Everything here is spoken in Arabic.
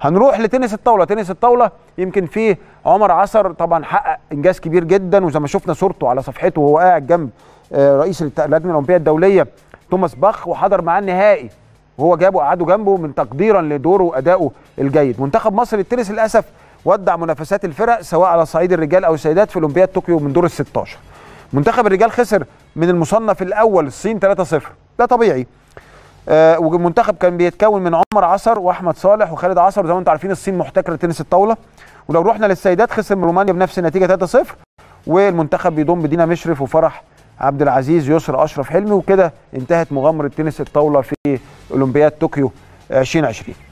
هنروح لتنس الطاوله تنس الطاوله يمكن فيه عمر عصر طبعا حقق انجاز كبير جدا وزي ما شفنا صورته على صفحته وهو قاعد جنب آه، رئيس اللجنه الاولمبيه الدوليه توماس باخ وحضر معاه النهائي وهو جابه قعده جنبه من تقديرا لدوره وادائه الجيد منتخب مصر للتنس للاسف ودع منافسات الفرق سواء على صعيد الرجال او السيدات في اولمبياد طوكيو من دور ال 16 منتخب الرجال خسر من المصنف الاول الصين 3-0 ده طبيعي آه والمنتخب كان بيتكون من عمر عصر واحمد صالح وخالد عصر وزي ما انتم عارفين الصين محتكره تنس الطاوله ولو رحنا للسيدات خسر من رومانيا بنفس النتيجه 3-0 والمنتخب بيضم دينا مشرف وفرح عبد العزيز يسر اشرف حلمي وكده انتهت مغامره تنس الطاوله في اولمبياد طوكيو 2020